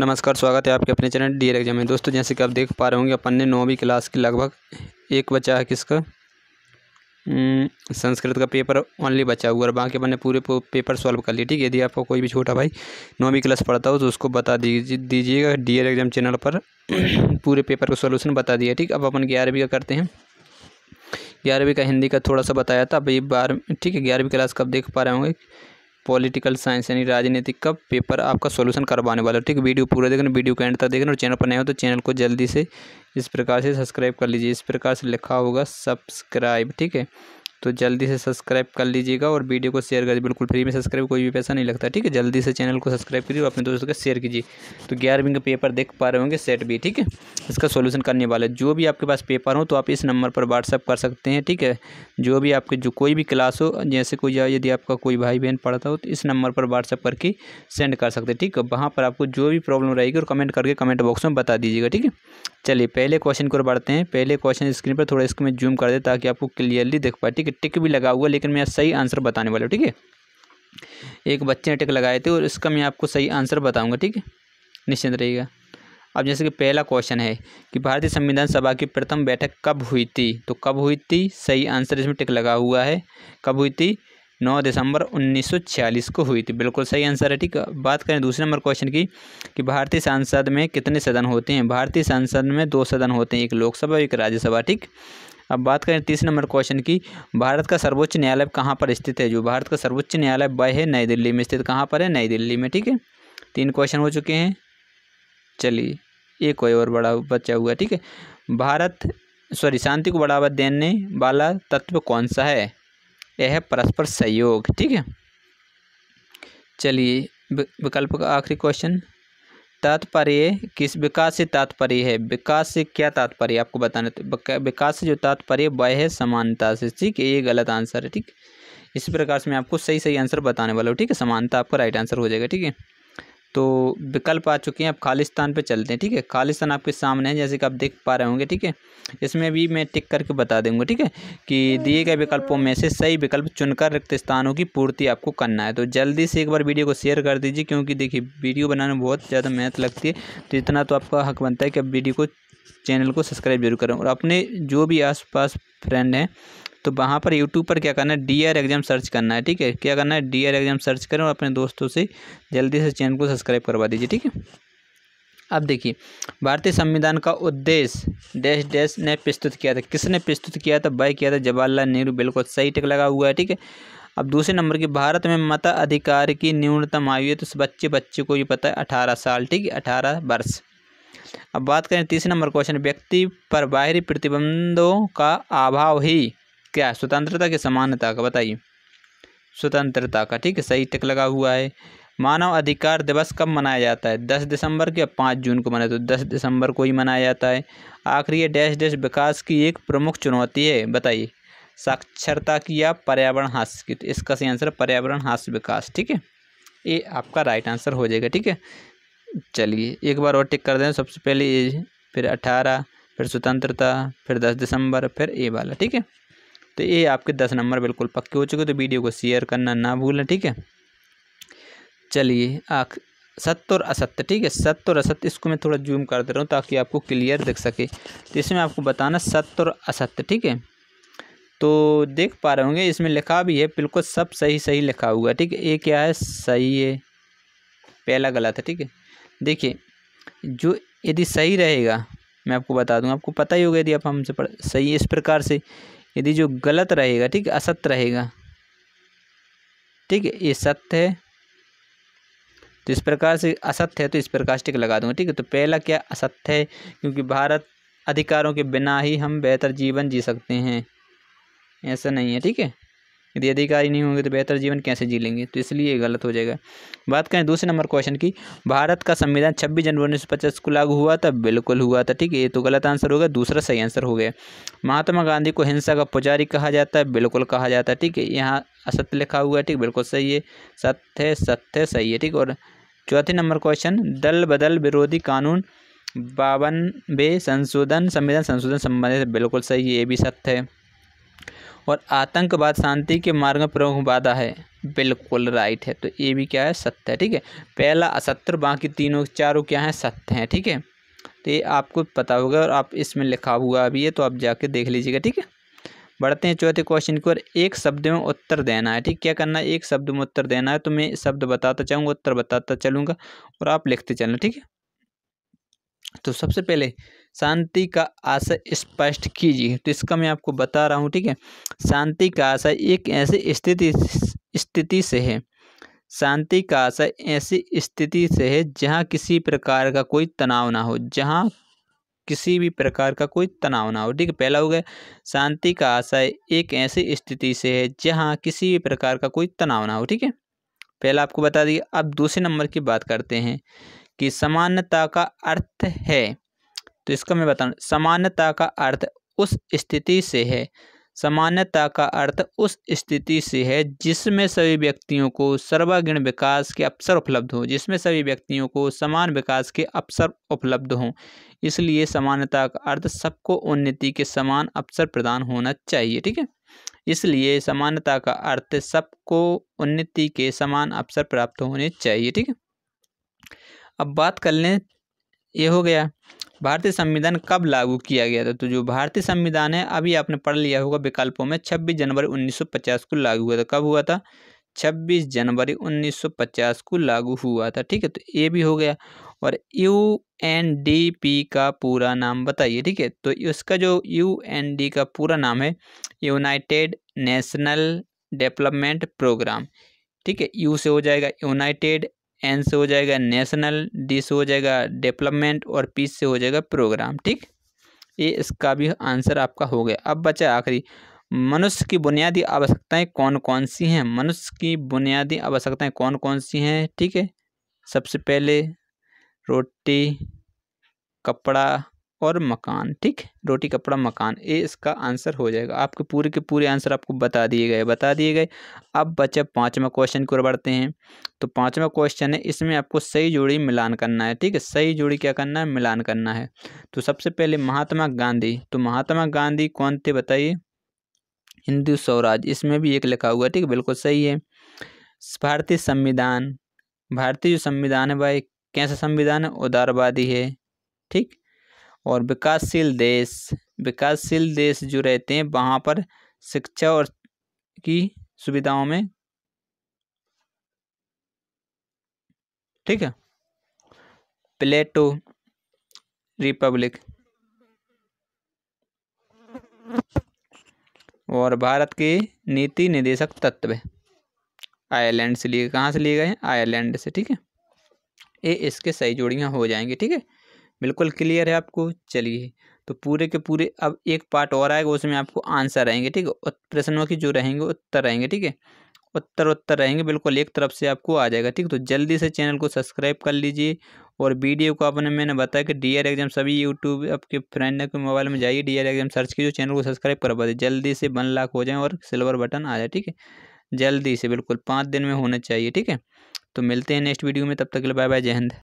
नमस्कार स्वागत है आपके अपने चैनल डी एल एग्जाम में दोस्तों जैसे कि आप देख पा रहे होंगे अपन ने नौवीं क्लास की लगभग एक बचा है किसका हम्म, संस्कृत का पेपर ओनली बचा हुआ और बाकी अपन ने पूरे पेपर सॉल्व कर लिए ठीक है यदि आपको कोई भी छोटा भाई नौवीं क्लास पढ़ता हो तो उसको बता दीजिएगा डी एल एग्जाम चैनल पर पूरे पेपर का सोल्यूशन बता दिया ठीक अब अपन ग्यारहवीं का करते हैं ग्यारहवीं का हिंदी का थोड़ा सा बताया था अब बार ठीक है ग्यारहवीं क्लास का आप देख पा रहे होंगे पॉलिटिकल साइंस यानी राजनीतिक का पेपर आपका सोल्यूशन करवाने वाला ठीक वीडियो पूरा देखना वीडियो के एंड तक देखना और चैनल पर नए हो तो चैनल को जल्दी से इस प्रकार से सब्सक्राइब कर लीजिए इस प्रकार से लिखा होगा सब्सक्राइब ठीक है तो जल्दी से सब्सक्राइब कर लीजिएगा और वीडियो को शेयर करिए बिल्कुल फ्री में सब्सक्राइब कोई भी पैसा नहीं लगता ठीक है जल्दी से चैनल को सब्सक्राइब करिए और अपने दोस्तों के शेयर कीजिए तो ग्यारहवीं का पेपर देख पा रहे होंगे सेट भी ठीक है इसका सोल्यूशन करने वाला जो भी आपके पास पेपर हो तो आप इस नंबर पर व्हाट्सअप कर सकते हैं ठीक है जो भी आपके जो कोई भी क्लास हो जैसे कोई यदि आपका कोई भाई बहन पढ़ता हो तो इस नंबर पर व्हाट्सअप करके सेंड कर सकते हैं ठीक है वहाँ पर आपको जो भी प्रॉब्लम रहेगी और कमेंट करके कमेंट बॉक्स में बता दीजिएगा ठीक है चलिए पहले क्वेश्चन को बढ़ते हैं पहले क्वेश्चन स्क्रीन पर थोड़ा इसको मैं जूम कर दे ताकि आपको क्लियरली देख पाए ठीक है टिक भी लगा हुआ लेकिन मैं सही आंसर बताने वाला हूँ ठीक है एक बच्चे ने टिक लगाए थे और इसका मैं आपको सही आंसर बताऊँगा ठीक है निश्चिंत रहिएगा अब जैसे कि पहला क्वेश्चन है कि भारतीय संविधान सभा की प्रथम बैठक कब हुई थी तो कब हुई थी सही आंसर इसमें टिक लगा हुआ है कब हुई थी 9 दिसंबर 1946 को हुई थी बिल्कुल सही आंसर है ठीक है बात करें दूसरे नंबर क्वेश्चन की कि भारतीय संसद में कितने सदन होते हैं भारतीय संसद में दो सदन होते हैं एक लोकसभा एक राज्यसभा ठीक अब बात करें तीस नंबर क्वेश्चन की भारत का सर्वोच्च न्यायालय कहाँ पर स्थित है जो भारत का सर्वोच्च न्यायालय वह है नई दिल्ली में स्थित कहाँ पर है नई दिल्ली में ठीक है तीन क्वेश्चन हो चुके हैं चलिए एक कोई और बड़ा बच्चा हुआ ठीक है भारत सॉरी शांति को बढ़ावा देने वाला तत्व कौन सा है यह है परस्पर सहयोग ठीक है चलिए विकल्प का आखिरी क्वेश्चन तात्पर्य किस विकास से तात्पर्य है विकास से क्या तात्पर्य आपको बताना तो विकास से जो तात्पर्य वह है समानता से ठीक है ये गलत आंसर है ठीक इसी प्रकार से मैं आपको सही सही आंसर बताने वाला हूँ ठीक है समानता आपका राइट आंसर हो जाएगा ठीक है तो विकल्प आ चुके हैं अब खालिस्तान पे चलते हैं ठीक है खालिस्तान आपके सामने है जैसे कि आप देख पा रहे होंगे ठीक है इसमें भी मैं टिक करके बता दूंगा ठीक है कि दिए गए विकल्पों में से सही विकल्प चुनकर रिक्त स्थानों की पूर्ति आपको करना है तो जल्दी से एक बार वीडियो को शेयर कर दीजिए क्योंकि देखिए वीडियो बनाने में बहुत ज़्यादा मेहनत लगती है तो इतना तो आपका हक बनता है कि आप वीडियो को चैनल को सब्सक्राइब जरूर करें और अपने जो भी आस फ्रेंड हैं तो वहाँ पर यूट्यूब पर क्या करना है डी आर एग्जाम सर्च करना है ठीक है क्या करना है डी आर एग्जाम सर्च करें और अपने दोस्तों से जल्दी से चैनल को सब्सक्राइब करवा दीजिए ठीक है अब देखिए भारतीय संविधान का उद्देश्य डैश डैश ने प्रस्तुत किया था किसने प्रस्तुत किया था बाय किया था जवाहरलाल नेहरू बिल्कुल सही टिक लगा हुआ है ठीक है अब दूसरे नंबर की भारत में मता अधिकार की न्यूनतम आयु है तो बच्चे बच्चे को ये पता है अठारह साल ठीक है अठारह वर्ष अब बात करें तीसरे नंबर क्वेश्चन व्यक्ति पर बाहरी प्रतिबंधों का अभाव ही क्या स्वतंत्रता के समानता का बताइए स्वतंत्रता का ठीक है सही टिक लगा हुआ है मानव अधिकार दिवस कब मनाया जाता है दस दिसंबर के या पाँच जून को मनाया तो दस दिसंबर को ही मनाया जाता है आखिरी ये डैश डैश विकास की एक प्रमुख चुनौती है बताइए साक्षरता की या पर्यावरण हास्य की तो इसका सही आंसर पर्यावरण हास्य विकास ठीक है ये आपका राइट आंसर हो जाएगा ठीक है चलिए एक बार और टिक कर दें सबसे पहले फिर अठारह फिर स्वतंत्रता फिर दस दिसंबर फिर ए वाला ठीक है तो ये आपके दस नंबर बिल्कुल पक्के हो चुके तो वीडियो को शेयर करना ना भूलें ठीक है चलिए आख सत्य और असत्य ठीक है सत्य और असत्य इसको मैं थोड़ा जूम कर दे रहा हूँ ताकि आपको क्लियर दिख सके तो इसमें आपको बताना सत्य और असत्य ठीक है तो देख पा रहे होंगे इसमें लिखा भी है बिल्कुल सब सही सही लिखा हुआ है ठीक है ये क्या है सही है पहला गलत है ठीक है देखिए जो यदि सही रहेगा मैं आपको बता दूँ आपको पता ही होगा यदि आप हमसे पढ़ सही इस प्रकार से यदि जो गलत रहेगा ठीक असत्य रहेगा ठीक है ये सत्य है तो इस प्रकार से असत्य है तो इस प्रकार टिक लगा दूंगा ठीक है तो पहला क्या असत्य है क्योंकि भारत अधिकारों के बिना ही हम बेहतर जीवन जी सकते हैं ऐसा नहीं है ठीक है यदि अधिकारी नहीं होंगे तो बेहतर जीवन कैसे जी लेंगे तो इसलिए ये गलत हो जाएगा बात करें दूसरे नंबर क्वेश्चन की भारत का संविधान छब्बीस जनवरी उन्नीस सौ पचास को लागू हुआ था बिल्कुल हुआ था ठीक है ये तो गलत आंसर होगा दूसरा सही आंसर हो गया महात्मा गांधी को हिंसा का पुजारी कहा जाता है बिल्कुल कहा जाता है ठीक है यहाँ असत्य लिखा हुआ है ठीक बिल्कुल सही है सत्य सत्य सही है ठीक और चौथे नंबर क्वेश्चन दल बदल विरोधी कानून बावनवे संशोधन संविधान संशोधन संबंधित बिल्कुल सही है ये भी सत्य है और आतंकवाद शांति के मार्ग में प्रमुख बाधा है बिल्कुल राइट है तो ये भी क्या है सत्य है ठीक है पहला असत्य बाकी तीनों चारों क्या है सत्य हैं ठीक है तो ये आपको पता होगा और आप इसमें लिखा हुआ अभी है तो आप जाके देख लीजिएगा ठीक है बढ़ते हैं चौथे क्वेश्चन की ओर एक शब्द में उत्तर देना है ठीक क्या करना है एक शब्द में उत्तर देना है तो मैं शब्द बताता चाहूँगा उत्तर बताता चलूँगा और आप लिखते चलना ठीक है तो सबसे पहले शांति का आशय स्पष्ट कीजिए तो इसका मैं आपको बता रहा हूँ ठीक है शांति का आशय एक ऐसी स्थिति स्थिति से है शांति का आशय ऐसी स्थिति से है जहाँ किसी प्रकार का कोई तनाव ना हो जहाँ किसी भी प्रकार का कोई तनाव ना हो ठीक है पहला हो गया शांति का आशय एक ऐसी स्थिति से है जहाँ किसी भी प्रकार का कोई तनाव ना हो ठीक है पहला आपको बता दिया अब दूसरे नंबर की बात करते हैं कि समानता का अर्थ है तो इसका मैं बताऊँ समानता का अर्थ उस स्थिति से है समानता का अर्थ उस स्थिति से है जिसमें सभी व्यक्तियों को सर्वागीण विकास के अवसर उपलब्ध हों जिसमें सभी व्यक्तियों को समान विकास के अवसर उपलब्ध हों इसलिए समानता का अर्थ सबको उन्नति के समान अवसर प्रदान होना चाहिए ठीक है इसलिए समानता का अर्थ सबको उन्नति के समान अवसर प्राप्त होने चाहिए ठीक है अब बात कर लें ये हो गया भारतीय संविधान कब लागू किया गया था तो जो भारतीय संविधान है अभी आपने पढ़ लिया होगा विकल्पों में छब्बीस जनवरी उन्नीस को लागू हुआ था कब हुआ था छब्बीस जनवरी 1950 को लागू हुआ था ठीक है तो ये भी हो गया और यू एन डी पी का पूरा नाम बताइए ठीक है तो इसका जो यू एन डी का पूरा नाम है यूनाइटेड नेशनल डेवलपमेंट प्रोग्राम ठीक है यू से हो जाएगा यूनाइटेड एन से हो जाएगा नेशनल डी से हो जाएगा डेवलपमेंट और पी से हो जाएगा प्रोग्राम ठीक ये इसका भी आंसर आपका हो गया अब बचा आखिरी मनुष्य की बुनियादी आवश्यकताएं कौन कौन सी हैं मनुष्य की बुनियादी आवश्यकताएं कौन कौन सी हैं ठीक है सबसे पहले रोटी कपड़ा और मकान ठीक रोटी कपड़ा मकान ए इसका आंसर हो जाएगा आपके पूरे के पूरे आंसर आपको बता दिए गए बता दिए गए अब बच्चे पाँचवा क्वेश्चन की ओर बढ़ते हैं तो पाँचवा क्वेश्चन है इसमें आपको सही जोड़ी मिलान करना है ठीक है सही जोड़ी क्या करना है मिलान करना है तो सबसे पहले महात्मा गांधी तो महात्मा गांधी कौन थे बताइए हिंदू स्वराज इसमें भी एक लिखा हुआ ठीक है बिल्कुल सही है भारतीय संविधान भारतीय जो संविधान है भाई कैसा संविधान है उदारवादी है ठीक और विकासशील देश विकासशील देश जो रहते हैं वहाँ पर शिक्षा और की सुविधाओं में ठीक है प्लेटो रिपब्लिक और भारत के नीति निदेशक तत्व आयरलैंड से लिए कहाँ से लिए गए हैं आयरलैंड से ठीक है ये इसके सही जोड़ियाँ हो जाएंगी ठीक है बिल्कुल क्लियर है आपको चलिए तो पूरे के पूरे अब एक पार्ट और आएगा उसमें आपको आंसर आएंगे ठीक है प्रश्नों की जो रहेंगे उत्तर रहेंगे ठीक है उत्तर उत्तर रहेंगे बिल्कुल एक तरफ से आपको आ जाएगा ठीक तो जल्दी से चैनल को सब्सक्राइब कर लीजिए और वीडियो को आपने मैंने बताया कि डी आर एग्जाम सभी यूट्यूब आपके फ्रेंड के मोबाइल में जाइए डी आर एग्जाम सर्च कीजिए चैनल को सब्सक्राइब करवा दीजिए जल्दी से वन लाख हो जाए और सिल्वर बटन आ जाए ठीक है जल्दी से बिल्कुल पाँच दिन में होना चाहिए ठीक है तो मिलते हैं नेक्स्ट वीडियो में तब तक के लिए बाय बाय जय हिंद